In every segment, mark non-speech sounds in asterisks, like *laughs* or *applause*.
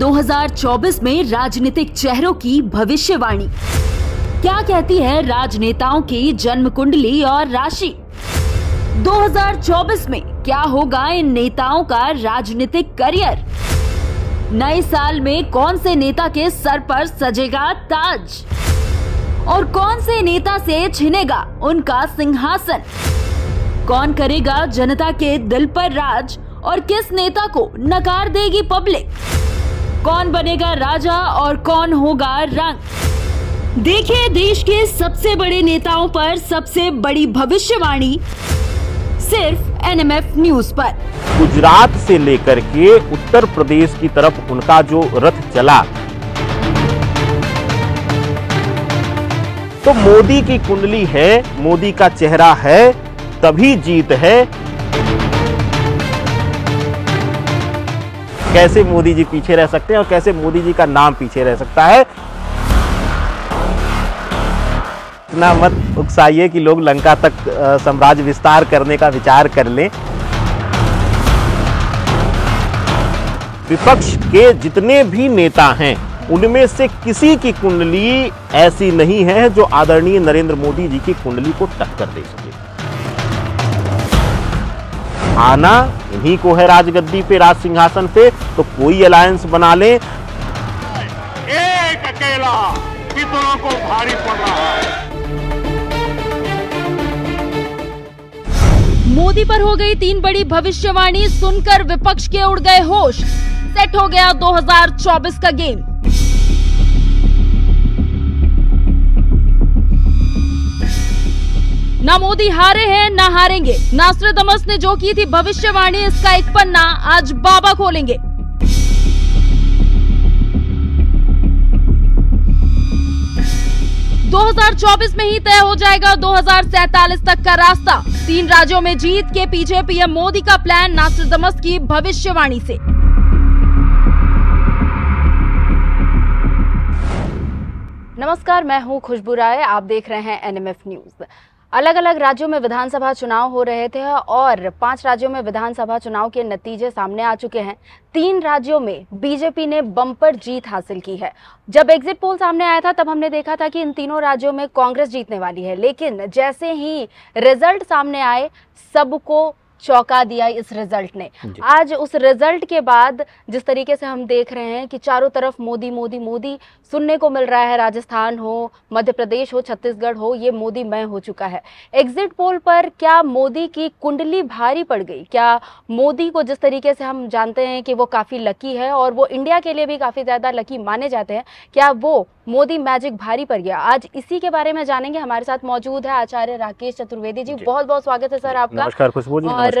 2024 में राजनीतिक चेहरों की भविष्यवाणी क्या कहती है राजनेताओं की जन्म कुंडली और राशि 2024 में क्या होगा इन नेताओं का राजनीतिक करियर नए साल में कौन से नेता के सर पर सजेगा ताज और कौन से नेता से छिनेगा उनका सिंहासन कौन करेगा जनता के दिल पर राज और किस नेता को नकार देगी पब्लिक कौन बनेगा राजा और कौन होगा रंग देखिए देश के सबसे बड़े नेताओं पर सबसे बड़ी भविष्यवाणी सिर्फ एनएमएफ न्यूज पर गुजरात से लेकर के उत्तर प्रदेश की तरफ उनका जो रथ चला तो मोदी की कुंडली है मोदी का चेहरा है तभी जीत है कैसे मोदी जी पीछे रह सकते हैं और कैसे मोदी जी का नाम पीछे रह सकता है इतना मत उकसाइए कि लोग लंका तक साम्राज्य विस्तार करने का विचार कर लें विपक्ष के जितने भी नेता हैं उनमें से किसी की कुंडली ऐसी नहीं है जो आदरणीय नरेंद्र मोदी जी की कुंडली को टक्कर दे सके आना इन्हीं को है राजगद्दी पे राज सिंहासन पे तो कोई अलायंस बना ले एक अकेला कितनों को भारी पड़ रहा है मोदी पर हो गई तीन बड़ी भविष्यवाणी सुनकर विपक्ष के उड़ गए होश सेट हो गया 2024 का गेम ना मोदी हारे हैं ना हारेंगे नास्त्र दमस ने जो की थी भविष्यवाणी इसका एक पन्ना आज बाबा खोलेंगे दो हजार चौबीस में ही तय हो जाएगा दो हजार तक का रास्ता तीन राज्यों में जीत के पीछे पीएम मोदी का प्लान नास्त्र दमस की भविष्यवाणी से नमस्कार मैं हूं खुशबू राय आप देख रहे हैं एनएमएफ न्यूज अलग अलग राज्यों में विधानसभा चुनाव हो रहे थे और पांच राज्यों में विधानसभा चुनाव के नतीजे सामने आ चुके हैं तीन राज्यों में बीजेपी ने बम्पर जीत हासिल की है जब एग्जिट पोल सामने आया था तब हमने देखा था कि इन तीनों राज्यों में कांग्रेस जीतने वाली है लेकिन जैसे ही रिजल्ट सामने आए सबको चौंका दिया इस रिजल्ट ने आज उस रिजल्ट के बाद जिस तरीके से हम देख रहे हैं कि चारों तरफ मोदी मोदी मोदी सुनने को मिल रहा है राजस्थान हो मध्य प्रदेश हो छत्तीसगढ़ हो ये मोदी मैं हो चुका है एग्जिट पोल पर क्या मोदी की कुंडली भारी पड़ गई क्या मोदी को जिस तरीके से हम जानते हैं कि वो काफ़ी लकी है और वो इंडिया के लिए भी काफ़ी ज़्यादा लकी माने जाते हैं क्या वो मोदी मैजिक भारी पड़ गया आज इसी के बारे में जानेंगे हमारे साथ मौजूद है आचार्य राकेश चतुर्वेदी जी, जी। बहुत बहुत स्वागत है सर आपका नमस्कार खुशबू जी और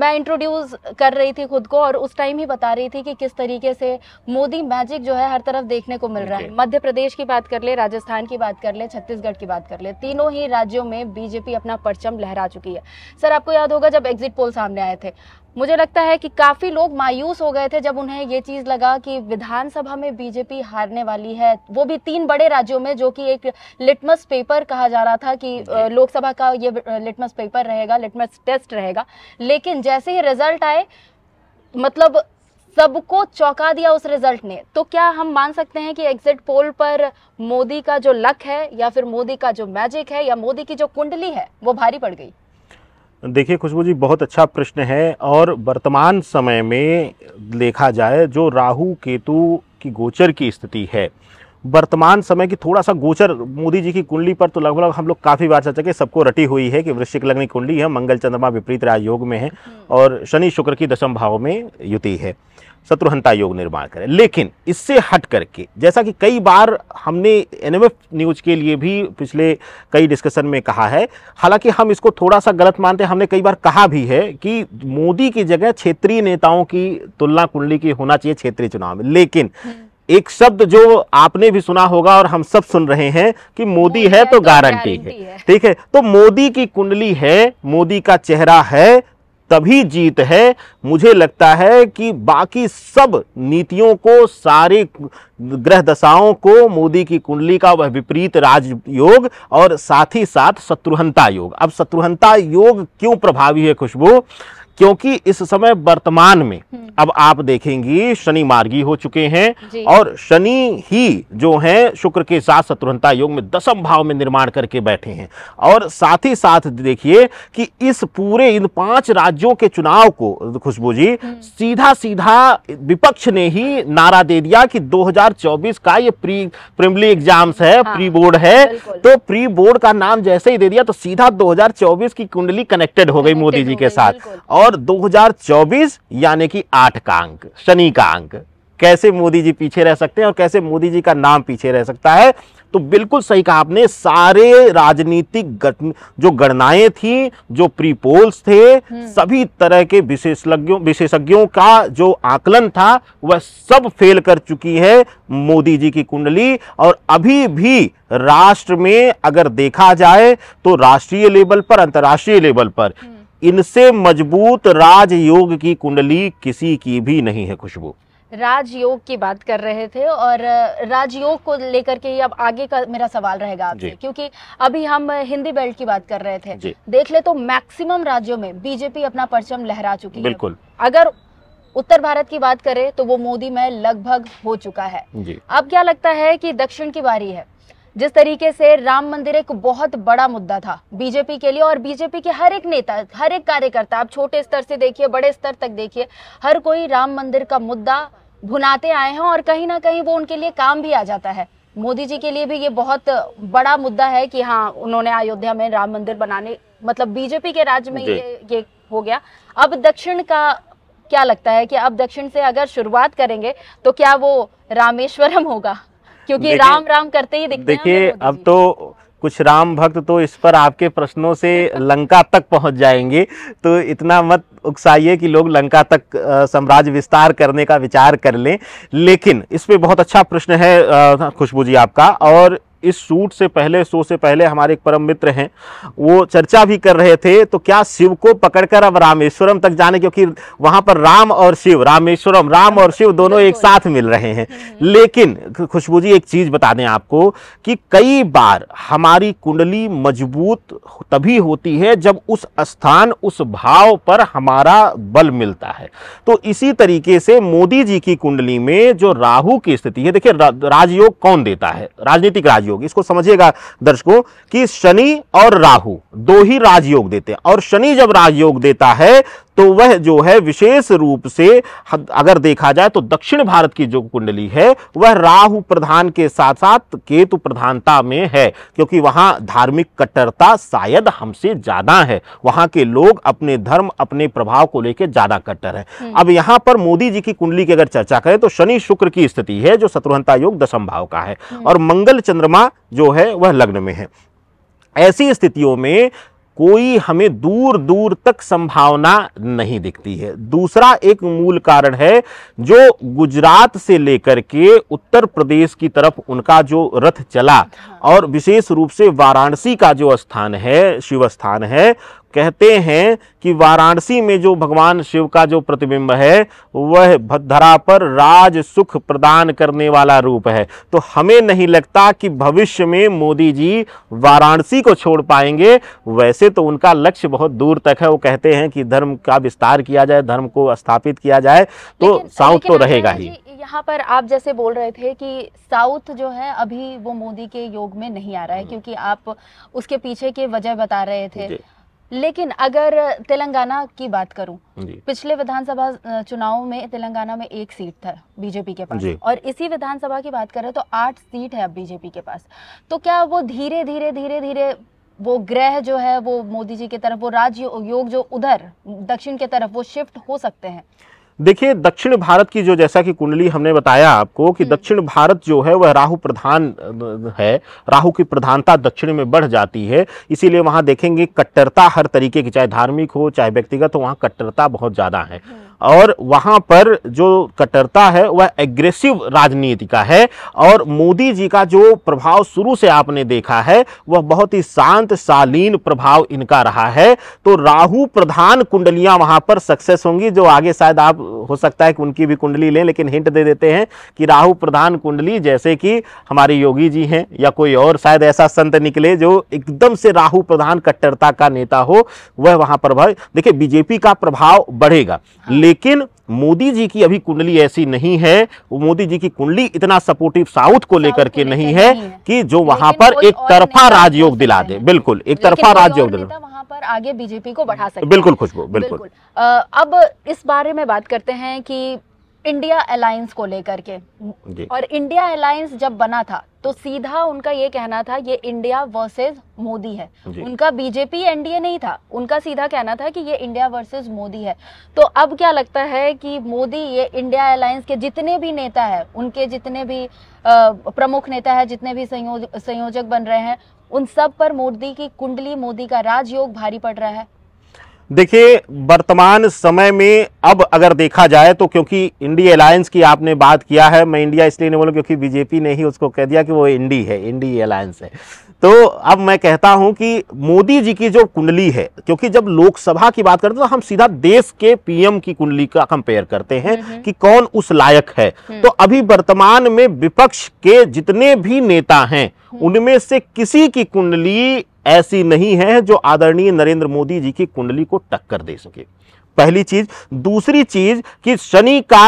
मैं इंट्रोड्यूस कर रही थी खुद को और उस टाइम ही बता रही थी कि किस तरीके से मोदी मैजिक जो है हर तरफ देखने को मिल रहा है मध्य प्रदेश की बात कर ले राजस्थान की बात कर ले छत्तीसगढ़ की बात कर ले तीनों ही राज्यों में बीजेपी अपना परचम लहरा चुकी है सर आपको याद होगा जब एग्जिट पोल सामने आए थे मुझे लगता है कि काफ़ी लोग मायूस हो गए थे जब उन्हें ये चीज़ लगा कि विधानसभा में बीजेपी हारने वाली है वो भी तीन बड़े राज्यों में जो कि एक लिटमस पेपर कहा जा रहा था कि लोकसभा का ये लिटमस पेपर रहेगा लिटमस टेस्ट रहेगा लेकिन जैसे ही रिजल्ट आए मतलब सबको चौंका दिया उस रिजल्ट ने तो क्या हम मान सकते हैं कि एग्जिट पोल पर मोदी का जो लक है या फिर मोदी का जो मैजिक है या मोदी की जो कुंडली है वो भारी पड़ गई देखिए खुशबू जी बहुत अच्छा प्रश्न है और वर्तमान समय में देखा जाए जो राहु केतु की गोचर की स्थिति है वर्तमान समय की थोड़ा सा गोचर मोदी जी की कुंडली पर तो लगभग हम लोग काफ़ी बार चर्चा के सबको रटी हुई है कि वृश्चिक लग्न कुंडली है मंगल चंद्रमा विपरीत राजयोग में है हम्म। और शनि शुक्र की दशम भाव में युति है शत्रुहंता योग निर्माण करें लेकिन इससे हट करके जैसा कि कई बार हमने एनएमएफ न्यूज के लिए भी पिछले कई डिस्कशन में कहा है हालांकि हम इसको थोड़ा सा गलत मानते हैं हमने कई बार कहा भी है कि मोदी की जगह क्षेत्रीय नेताओं की तुलना कुंडली की होना चाहिए क्षेत्रीय चुनाव में लेकिन हम्म। एक शब्द जो आपने भी सुना होगा और हम सब सुन रहे हैं कि मोदी है तो, तो गारंटी है ठीक है तो मोदी की कुंडली है मोदी का चेहरा है तभी जीत है मुझे लगता है कि बाकी सब नीतियों को सारे ग्रह दशाओं को मोदी की कुंडली का वह विपरीत राजयोग और साथ ही साथ शत्रुहनता योग अब शत्रुहनता योग क्यों प्रभावी है खुशबू क्योंकि इस समय वर्तमान में हम्म। अब आप देखेंगी शनि मार्गी हो चुके हैं और शनि ही जो है शुक्र के साथ शत्रुता योग में दसम भाव में निर्माण करके बैठे हैं और साथ ही साथ देखिए कि इस पूरे इन पांच राज्यों के चुनाव को खुशबू जी हम्म। सीधा सीधा विपक्ष ने ही नारा दे दिया कि 2024 का ये प्री प्रिमली एग्जाम्स है हाँ, प्री बोर्ड है तो प्री बोर्ड का नाम जैसे ही दे दिया तो सीधा दो की कुंडली कनेक्टेड हो गई मोदी जी के साथ और और 2024 यानी कि आठ का अंक शनि का अंक कैसे मोदी जी पीछे रह सकते हैं और कैसे मोदी जी का नाम पीछे रह सकता है तो बिल्कुल सही कहा आपने सारे राजनीतिक जो गणनाएं थी जो प्री पोल्स थे हम्म। सभी तरह के विशेषज्ञों विशेषज्ञों का जो आकलन था वह सब फेल कर चुकी है मोदी जी की कुंडली और अभी भी राष्ट्र में अगर देखा जाए तो राष्ट्रीय लेवल पर अंतर्राष्ट्रीय लेवल पर हम्म। इनसे मजबूत राजयोग की कुंडली किसी की भी नहीं है खुशबू राजयोग की बात कर रहे थे और राजयोग को लेकर के अब आगे का मेरा सवाल रहेगा आपसे क्योंकि अभी हम हिंदी बेल्ट की बात कर रहे थे देख ले तो मैक्सिमम राज्यों में बीजेपी अपना परचम लहरा चुकी बिल्कुल है अगर उत्तर भारत की बात करें तो वो मोदी में लगभग हो चुका है अब क्या लगता है कि दक्षिण की बारी है जिस तरीके से राम मंदिर एक बहुत बड़ा मुद्दा था बीजेपी के लिए और बीजेपी के हर एक नेता हर एक कार्यकर्ता आप छोटे स्तर से देखिए बड़े स्तर तक देखिए हर कोई राम मंदिर का मुद्दा भुनाते आए हैं और कहीं ना कहीं वो उनके लिए काम भी आ जाता है मोदी जी के लिए भी ये बहुत बड़ा मुद्दा है कि हाँ उन्होंने अयोध्या में राम मंदिर बनाने मतलब बीजेपी के राज्य में ये ये हो गया अब दक्षिण का क्या लगता है कि अब दक्षिण से अगर शुरुआत करेंगे तो क्या वो रामेश्वरम होगा क्योंकि राम राम करते ही दिखते देखिए अब तो कुछ राम भक्त तो इस पर आपके प्रश्नों से *laughs* लंका तक पहुंच जाएंगे तो इतना मत उकसाइए कि लोग लंका तक साम्राज्य विस्तार करने का विचार कर लें लेकिन इस पर बहुत अच्छा प्रश्न है खुशबू जी आपका और इस सूट से पहले शो से पहले हमारे एक परम मित्र हैं वो चर्चा भी कर रहे थे तो क्या शिव को पकड़कर अब रामेश्वरम तक जाने क्योंकि वहां पर राम और शिव रामेश्वरम राम और शिव दोनों एक साथ मिल रहे हैं हम्म। लेकिन खुशबू जी एक चीज़ बता दें आपको कि कई बार हमारी कुंडली मजबूत तभी होती है जब उस स्थान उस भाव पर हमारा बल मिलता है तो इसी तरीके से मोदी जी की कुंडली में जो राहु की स्थिति है देखिए राजयोग कौन देता है राजनीतिक राजयोग राजयोग इसको समझिएगा दर्शकों कि शनि और राहु दो ही राजयोग देते हैं और शनि जब राजयोग देता है तो वह जो है विशेष रूप से अगर देखा जाए तो दक्षिण भारत की जो कुंडली है वह राहु प्रधान के साथ साथ केतु प्रधानता में है क्योंकि वहां धार्मिक कट्टरता शायद हमसे ज्यादा है वहां के लोग अपने धर्म अपने प्रभाव को लेकर ज्यादा कट्टर है हम्म। अब यहां पर मोदी जी की कुंडली की अगर चर्चा करें तो शनि शुक्र की स्थिति है जो शत्रुहता योग दशम भाव का है हम्म। और मंगल चंद्रमा जो है वह लग्न में है ऐसी स्थितियों में कोई हमें दूर दूर तक संभावना नहीं दिखती है दूसरा एक मूल कारण है जो गुजरात से लेकर के उत्तर प्रदेश की तरफ उनका जो रथ चला हाँ। और विशेष रूप से वाराणसी का जो स्थान है शिव स्थान है कहते हैं कि वाराणसी में जो भगवान शिव का जो प्रतिबिंब है वह धरा पर राज सुख प्रदान करने वाला रूप है तो हमें नहीं लगता कि भविष्य में मोदी जी वाराणसी को छोड़ पाएंगे वैसे तो उनका लक्ष्य बहुत दूर तक है वो कहते हैं कि धर्म का विस्तार किया जाए धर्म को स्थापित किया जाए तो साउथ तो रहेगा ही यहाँ पर आप जैसे बोल रहे थे कि साउथ जो है अभी वो मोदी के योग में नहीं आ रहा है क्योंकि आप उसके पीछे के वजह बता रहे थे लेकिन अगर तेलंगाना की बात करूं पिछले विधानसभा चुनाव में तेलंगाना में एक सीट था बीजेपी के पास और इसी विधानसभा की बात करें तो आठ सीट है अब बीजेपी के पास तो क्या वो धीरे धीरे धीरे धीरे वो ग्रह जो है वो मोदी जी की तरफ वो राज्य योग जो उधर दक्षिण की तरफ वो शिफ्ट हो सकते हैं देखिए दक्षिण भारत की जो जैसा कि कुंडली हमने बताया आपको कि हम्म। दक्षिण भारत जो है वह राहु प्रधान है राहु की प्रधानता दक्षिण में बढ़ जाती है इसीलिए वहां देखेंगे कट्टरता हर तरीके की चाहे धार्मिक हो चाहे व्यक्तिगत हो वहां कट्टरता बहुत ज़्यादा है हम्म। और वहाँ पर जो कट्टरता है वह एग्रेसिव राजनीति का है और मोदी जी का जो प्रभाव शुरू से आपने देखा है वह बहुत ही शांत शालीन प्रभाव इनका रहा है तो राहु प्रधान कुंडलियां वहाँ पर सक्सेस होंगी जो आगे शायद आप हो सकता है कि उनकी भी कुंडली लें लेकिन हिंट दे देते हैं कि राहु प्रधान कुंडली जैसे कि हमारे योगी जी हैं या कोई और शायद ऐसा संत निकले जो एकदम से राहु प्रधान कट्टरता का नेता हो वह वहाँ पर देखिए बीजेपी का प्रभाव बढ़ेगा हाँ। लेकिन मोदी जी की अभी कुंडली ऐसी नहीं है मोदी जी की कुंडली इतना सपोर्टिव साउथ को लेकर के नहीं है कि जो वहां पर एक तरफा राजयोग दिला दे बिल्कुल एक तरफा राजयोग दिला पर आगे बीजेपी को बढ़ा सकते बिल्कुल खुशबू बिल्कुल अब इस बारे में बात करते हैं कि इंडिया अलायंस को लेकर के और इंडिया अलायंस जब बना था तो सीधा उनका ये कहना था ये इंडिया वर्सेस मोदी है उनका बीजेपी एनडीए नहीं था उनका सीधा कहना था कि ये इंडिया वर्सेस मोदी है तो अब क्या लगता है कि मोदी ये इंडिया अलायंस के जितने भी नेता है उनके जितने भी प्रमुख नेता है जितने भी संयोजक बन रहे हैं उन सब पर मोदी की कुंडली मोदी का राजयोग भारी पड़ रहा है देखिए वर्तमान समय में अब अगर देखा जाए तो क्योंकि इंडी अलायंस की आपने बात किया है मैं इंडिया इसलिए नहीं बोलूँ क्योंकि बीजेपी ने ही उसको कह दिया कि वो इंडी है इंडी अलायंस है तो अब मैं कहता हूं कि मोदी जी की जो कुंडली है क्योंकि जब लोकसभा की बात करते हैं तो हम सीधा देश के पीएम की कुंडली का कंपेयर करते हैं हम्म, हम्म। कि कौन उस लायक है हम्म। तो अभी वर्तमान में विपक्ष के जितने भी नेता हैं उनमें से किसी की कुंडली ऐसी नहीं है जो आदरणीय नरेंद्र मोदी जी की कुंडली को टक्कर दे सके पहली चीज दूसरी चीज कि शनि का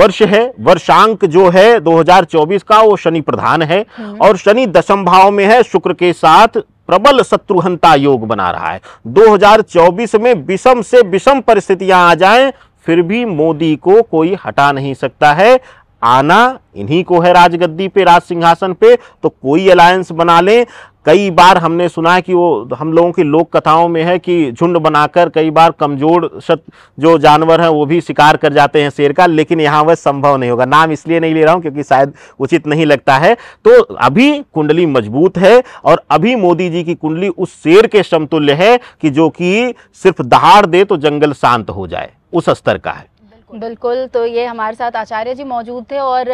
वर्ष है वर्षांक जो है 2024 का वो शनि प्रधान है हम्म। और शनि दशम भाव में है शुक्र के साथ प्रबल शत्रुहनता योग बना रहा है 2024 में विषम से विषम परिस्थितियां आ जाएं फिर भी मोदी को कोई हटा नहीं सकता है आना इन्हीं को है राजगद्दी पे राज सिंहासन पे तो कोई अलायंस बना लें कई बार हमने सुना है कि वो हम लोगों की लोक कथाओं में है कि झुंड बनाकर कई बार कमजोर शत जो जानवर हैं वो भी शिकार कर जाते हैं शेर का लेकिन यहाँ वह संभव नहीं होगा नाम इसलिए नहीं ले रहा हूँ क्योंकि शायद उचित नहीं लगता है तो अभी कुंडली मजबूत है और अभी मोदी जी की कुंडली उस शेर के समतुल्य है कि जो कि सिर्फ दहाड़ दे तो जंगल शांत हो जाए उस स्तर का है बिल्कुल तो ये हमारे साथ आचार्य जी मौजूद थे और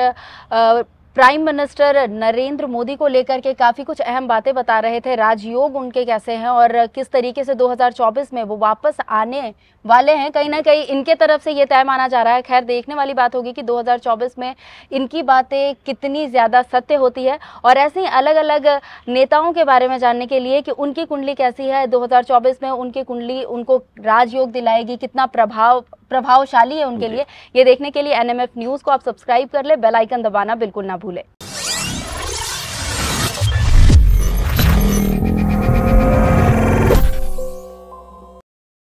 प्राइम मिनिस्टर नरेंद्र मोदी को लेकर के काफ़ी कुछ अहम बातें बता रहे थे राजयोग उनके कैसे हैं और किस तरीके से 2024 में वो वापस आने वाले हैं कहीं ना कहीं इनके तरफ से ये तय माना जा रहा है खैर देखने वाली बात होगी कि 2024 में इनकी बातें कितनी ज़्यादा सत्य होती है और ऐसे ही अलग अलग नेताओं के बारे में जानने के लिए कि उनकी कुंडली कैसी है दो में उनकी कुंडली उनको राजयोग दिलाएगी कितना प्रभाव प्रभावशाली है उनके लिए ये देखने के लिए एनएमएफ न्यूज़ को आप सब्सक्राइब कर ले बेलाइकन दबाना बिल्कुल ना भूले